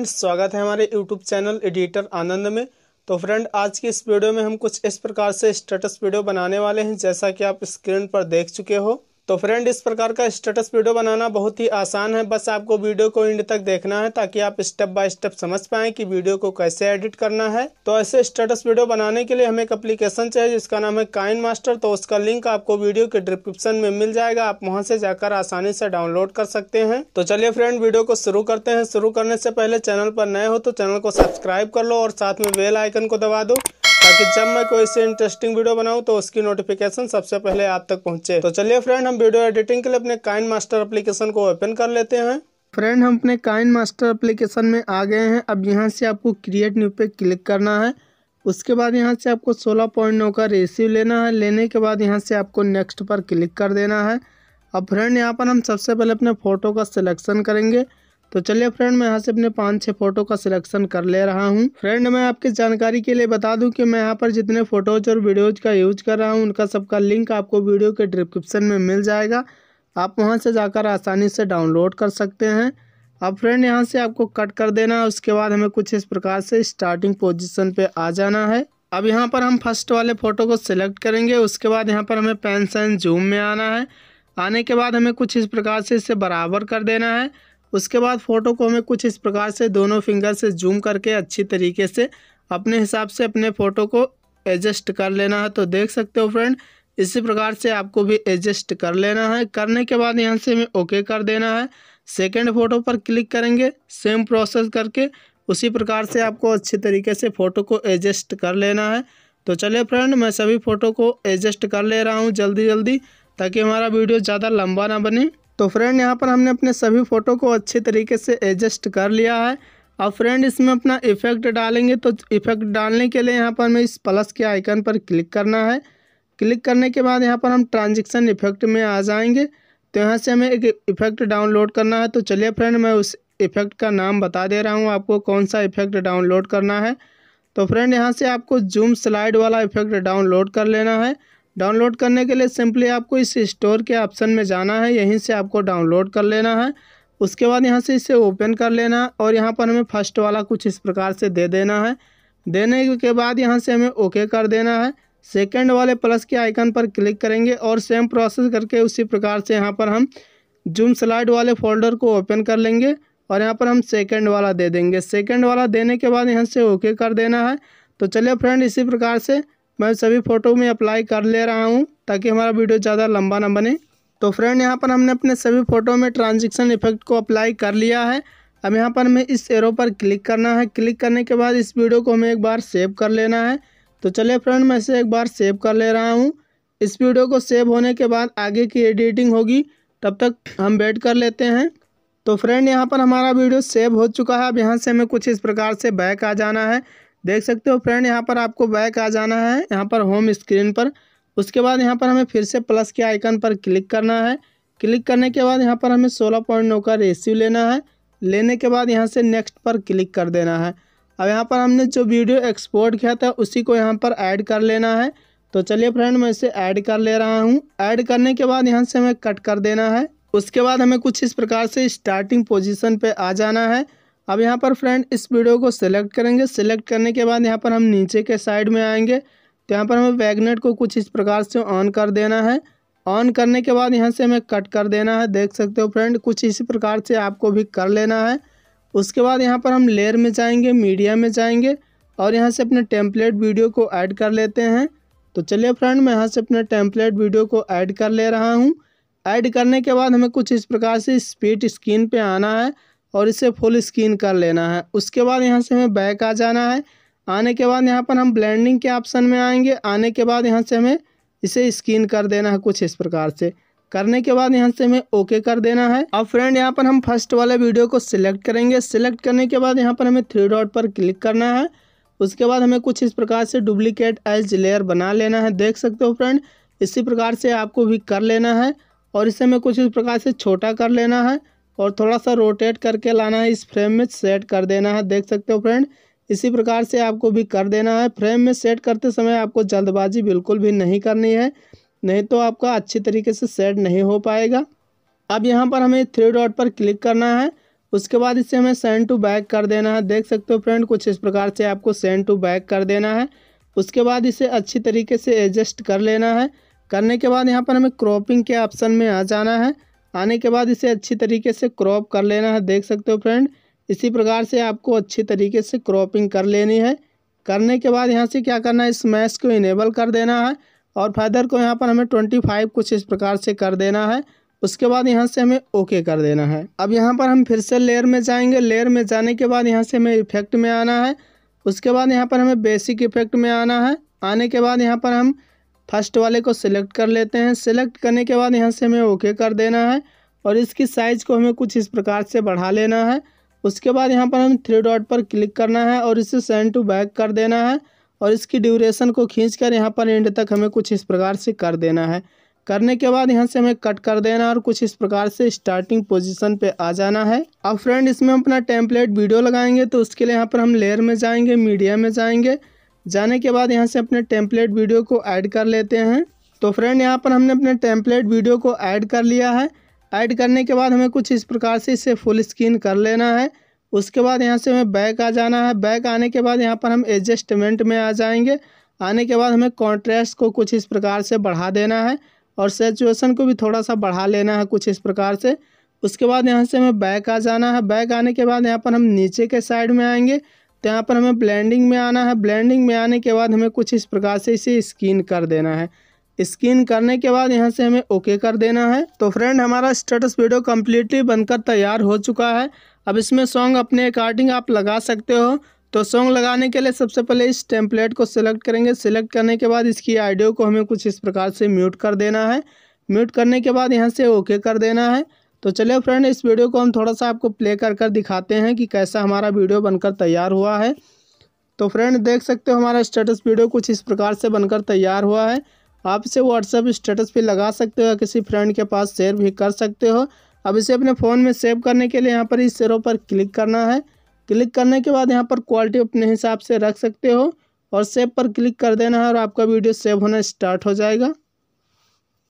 friends स्वागत है हमारे यूट्यूब चैनल एडिटर आनंद में तो फ्रेंड आज की इस वीडियो में हम कुछ इस प्रकार से स्टेटस वीडियो बनाने वाले हैं जैसा कि आप स्क्रीन पर देख चुके हो तो फ्रेंड इस प्रकार का स्टेटस वीडियो बनाना बहुत ही आसान है बस आपको वीडियो को एंड तक देखना है ताकि आप स्टेप बाय स्टेप समझ पाएं कि वीडियो को कैसे एडिट करना है तो ऐसे स्टेटस वीडियो बनाने के लिए हमें एक अप्लीकेशन चाहिए जिसका नाम है काइन मास्टर तो उसका लिंक आपको वीडियो के डिस्क्रिप्शन में मिल जाएगा आप वहाँ से जाकर आसानी से डाउनलोड कर सकते हैं तो चलिए फ्रेंड वीडियो को शुरू करते हैं शुरू करने से पहले चैनल पर नए हो तो चैनल को सब्सक्राइब कर लो और साथ में बेल आइकन को दबा दो ताकि जब मैं कोई से इंटरेस्टिंग वीडियो बनाऊँ तो उसकी नोटिफिकेशन सबसे पहले आप तक पहुँचे तो चलिए फ्रेंड हम वीडियो एडिटिंग के लिए अपने काइन मास्टर एप्लीकेशन को ओपन कर लेते हैं फ्रेंड हम अपने काइन मास्टर अप्लीकेशन में आ गए हैं अब यहाँ से आपको क्रिएट न्यू पे क्लिक करना है उसके बाद यहाँ से आपको सोलह पॉइंट नौ का रेसिव लेना है लेने के बाद यहाँ से आपको नेक्स्ट पर क्लिक कर देना है अब फ्रेंड यहाँ पर हम सबसे पहले अपने फ़ोटो का सिलेक्शन करेंगे तो चलिए फ्रेंड मैं यहाँ से अपने पाँच छः फोटो का सिलेक्शन कर ले रहा हूँ फ्रेंड मैं आपके जानकारी के लिए बता दूँ कि मैं यहाँ पर जितने फोटोज और वीडियोज का यूज कर रहा हूँ उनका सबका लिंक आपको वीडियो के डिस्क्रिप्शन में मिल जाएगा आप वहाँ से जाकर आसानी से डाउनलोड कर सकते हैं अब फ्रेंड यहाँ से आपको कट कर देना है उसके बाद हमें कुछ इस प्रकार से स्टार्टिंग पोजिशन पर आ जाना है अब यहाँ पर हम फर्स्ट वाले फ़ोटो को सिलेक्ट करेंगे उसके बाद यहाँ पर हमें पेंसन एंड जूम में आना है आने के बाद हमें कुछ इस प्रकार से इसे बराबर कर देना है उसके बाद फ़ोटो को हमें कुछ इस प्रकार से दोनों फिंगर से जूम करके अच्छी तरीके से अपने हिसाब से अपने फ़ोटो को एडजस्ट कर लेना है तो देख सकते हो फ्रेंड इसी प्रकार से आपको भी एडजस्ट कर लेना है करने के बाद यहाँ से हमें ओके कर देना है सेकेंड फ़ोटो पर क्लिक करेंगे सेम प्रोसेस करके उसी प्रकार से आपको अच्छे तरीके से फ़ोटो को एडजस्ट कर लेना है तो चलिए फ्रेंड मैं सभी फ़ोटो को एडजस्ट कर ले रहा हूँ जल्दी जल्दी ताकि हमारा वीडियो ज़्यादा लंबा ना बने तो फ्रेंड यहाँ पर हमने अपने सभी फ़ोटो को अच्छे तरीके से एडजस्ट कर लिया है अब फ्रेंड इसमें अपना इफ़ेक्ट डालेंगे तो इफ़ेक्ट डालने के लिए यहाँ पर हमें इस प्लस के आइकन पर क्लिक करना है क्लिक करने के बाद यहाँ पर हम ट्रांजेक्शन इफ़ेक्ट में आ जाएंगे तो यहाँ से हमें एक इफ़ेक्ट डाउनलोड करना है तो चलिए फ्रेंड मैं उस इफ़ेक्ट का नाम बता दे रहा हूँ आपको कौन सा इफ़ेक्ट डाउनलोड करना है तो फ्रेंड यहाँ से आपको जूम स्लाइड वाला इफ़ेक्ट डाउनलोड कर लेना है डाउनलोड करने के लिए सिंपली आपको इस स्टोर के ऑप्शन में जाना है यहीं से आपको डाउनलोड कर लेना है उसके बाद यहाँ से इसे ओपन कर लेना और यहाँ पर हमें फर्स्ट वाला कुछ इस प्रकार से दे देना है देने के बाद यहाँ से हमें ओके कर देना है सेकेंड वाले प्लस के आइकन पर क्लिक करेंगे और सेम प्रोसेस करके उसी प्रकार से यहाँ पर हम जूम स्लाइड वाले फोल्डर को ओपन कर लेंगे और यहाँ पर हम सेकेंड वाला दे देंगे सेकेंड वाला देने के बाद यहाँ से ओके कर देना है तो चलिए फ्रेंड इसी प्रकार से मैं सभी फ़ोटो में अप्लाई कर ले रहा हूँ ताकि हमारा वीडियो ज़्यादा लंबा ना बने तो फ्रेंड यहाँ पर हमने अपने सभी फ़ोटो में ट्रांजेक्शन इफेक्ट को अप्लाई कर लिया है अब यहाँ पर हमें इस एरो पर क्लिक करना है क्लिक करने के बाद इस वीडियो को हमें एक बार सेव कर लेना है तो चलिए फ्रेंड मैं इसे एक बार सेव कर ले रहा हूँ इस वीडियो को सेव होने के बाद आगे की एडिटिंग होगी तब तक हम वेट कर लेते हैं तो फ्रेंड यहाँ पर हमारा वीडियो सेव हो चुका है अब यहाँ से हमें कुछ इस प्रकार से बैक आ जाना है देख सकते हो फ्रेंड यहाँ पर आपको बैक आ जाना है यहाँ पर होम स्क्रीन पर उसके बाद यहाँ पर हमें फिर से प्लस के आइकन पर क्लिक करना है क्लिक करने के बाद यहाँ पर हमें सोलह पॉइंट नौ का रेसिव लेना है लेने के बाद यहाँ से नेक्स्ट पर क्लिक कर देना है अब यहाँ पर हमने जो वीडियो एक्सपोर्ट किया था उसी को यहाँ पर ऐड कर लेना है तो चलिए फ्रेंड मैं इसे ऐड कर ले रहा हूँ ऐड करने के बाद यहाँ से हमें कट कर देना है उसके बाद हमें कुछ इस प्रकार से स्टार्टिंग पोजिशन पर आ जाना है अब यहाँ पर फ्रेंड इस वीडियो को सिलेक्ट करेंगे सिलेक्ट करने के बाद यहाँ पर हम नीचे के साइड में आएंगे तो यहाँ पर हमें वैगनेट को कुछ इस प्रकार से ऑन कर देना है ऑन करने के बाद यहाँ से हमें कट कर देना है देख सकते हो फ्रेंड कुछ इसी प्रकार से आपको भी कर लेना है उसके बाद यहाँ पर हम लेयर में जाएंगे मीडिया में जाएंगे और यहाँ से अपने टेम्पलेट वीडियो को ऐड कर लेते हैं तो चलिए फ्रेंड मैं यहाँ से अपने टेम्पलेट वीडियो को ऐड कर ले रहा हूँ ऐड करने के बाद हमें कुछ इस प्रकार से स्पीड स्क्रीन पर आना है और इसे फुल स्क्रीन कर लेना है उसके बाद यहाँ से हमें बैक आ जाना है आने के बाद यहाँ पर हम ब्लेंडिंग के ऑप्शन में आएंगे आने के बाद यहाँ से हमें इसे स्क्रीन कर देना है कुछ इस प्रकार से करने के बाद यहाँ से हमें ओके कर देना है अब फ्रेंड यहाँ पर हम फर्स्ट वाले वीडियो को सिलेक्ट करेंगे सिलेक्ट करने के बाद यहाँ पर हमें थ्री डॉट पर क्लिक करना है उसके बाद हमें कुछ इस प्रकार से डुप्लीकेट एज लेयर बना लेना है देख सकते हो फ्रेंड इसी प्रकार से आपको भी कर लेना है और इसे हमें कुछ इस प्रकार से छोटा कर लेना है और थोड़ा सा रोटेट करके लाना है इस फ्रेम में सेट कर देना है देख सकते हो फ्रेंड इसी प्रकार से आपको भी कर देना है फ्रेम में सेट करते समय आपको जल्दबाजी बिल्कुल भी नहीं करनी है नहीं तो आपका अच्छी तरीके से सेट नहीं हो पाएगा अब यहाँ पर हमें थ्री डॉट पर क्लिक करना है उसके बाद इसे हमें सेंड टू बैक कर देना है देख सकते हो फ्रेंड कुछ इस प्रकार से आपको सेंड टू बैक कर देना है उसके बाद इसे अच्छी तरीके से एडजस्ट कर लेना है करने के बाद यहाँ पर हमें क्रॉपिंग के ऑप्शन में आ जाना है आने के बाद इसे अच्छी तरीके से क्रॉप कर लेना है देख सकते हो फ्रेंड इसी प्रकार से आपको अच्छी तरीके से क्रॉपिंग कर लेनी है करने के बाद यहाँ से क्या करना है स्मैश को इनेबल कर देना है और फैदर को यहाँ पर हमें ट्वेंटी फाइव कुछ इस प्रकार से कर देना है उसके बाद यहाँ से हमें ओके कर देना है अब यहाँ पर हम फिर से लेयर में जाएंगे लेयर में जाने के बाद यहाँ से हमें इफेक्ट में आना है उसके बाद यहाँ पर हमें बेसिक इफेक्ट में आना है आने के बाद यहाँ पर हम फर्स्ट वाले को सिलेक्ट कर लेते हैं सिलेक्ट करने के बाद यहाँ से हमें ओके कर देना है और इसकी साइज़ को हमें कुछ इस प्रकार से बढ़ा लेना है उसके बाद यहाँ पर हम थ्री डॉट पर क्लिक करना है और इसे सेंड टू बैक कर देना है और इसकी ड्यूरेशन को खींच कर यहाँ पर एंड तक हमें कुछ इस प्रकार से कर देना है करने के बाद यहाँ से हमें कट कर देना और कुछ इस प्रकार से स्टार्टिंग पोजीशन पे आ जाना है अब फ्रेंड इसमें अपना टेम्पलेट वीडियो लगाएंगे तो उसके लिए यहाँ पर हम लेयर में जाएंगे मीडिया में जाएंगे जाने के बाद यहाँ से अपने टेम्पलेट वीडियो को ऐड कर लेते हैं तो फ्रेंड यहाँ पर हमने अपने टेम्पलेट वीडियो को ऐड कर लिया है ऐड करने के बाद हमें कुछ इस प्रकार से इसे फुल स्क्रीन कर लेना है उसके बाद यहाँ से हमें बैक आ जाना है बैक आने के बाद यहाँ पर हम एडजस्टमेंट में आ जाएंगे आने के बाद हमें कॉन्ट्रेस्ट को कुछ इस प्रकार से बढ़ा देना है और सेचुएसन को भी थोड़ा सा बढ़ा लेना है कुछ इस प्रकार से उसके बाद यहाँ से हमें बैक आ जाना है बैक आने के बाद यहाँ पर हम नीचे के साइड में आएंगे तो यहाँ पर हमें ब्लेंडिंग में आना है ब्लेंडिंग में आने के बाद हमें कुछ इस प्रकार से इसे स्किन कर देना है स्किन करने के बाद यहाँ से हमें ओके कर देना है तो फ्रेंड हमारा स्टेटस वीडियो कम्प्लीटली बनकर तैयार हो चुका है अब इसमें सॉन्ग अपने अकॉर्डिंग आप लगा सकते हो तो सॉन्ग लगाने के लिए सबसे पहले इस टेम्पलेट को सिलेक्ट करेंगे सिलेक्ट करने के बाद इसकी आइडियो को हमें कुछ इस प्रकार से म्यूट कर देना है म्यूट करने के बाद यहाँ से ओके कर देना है तो चलिए फ्रेंड इस वीडियो को हम थोड़ा सा आपको प्ले कर कर दिखाते हैं कि कैसा हमारा वीडियो बनकर तैयार हुआ है तो फ्रेंड देख सकते हो हमारा स्टेटस वीडियो कुछ इस प्रकार से बनकर तैयार हुआ है आप इसे व्हाट्सएप स्टेटस पे लगा सकते हो या किसी फ्रेंड के पास शेयर भी कर सकते हो अब इसे अपने फ़ोन में सेव करने के लिए यहाँ पर इस शेयरों पर क्लिक करना है क्लिक करने के बाद यहाँ पर क्वालिटी अपने हिसाब से रख सकते हो और सेव पर क्लिक कर देना है और आपका वीडियो सेव होना स्टार्ट हो जाएगा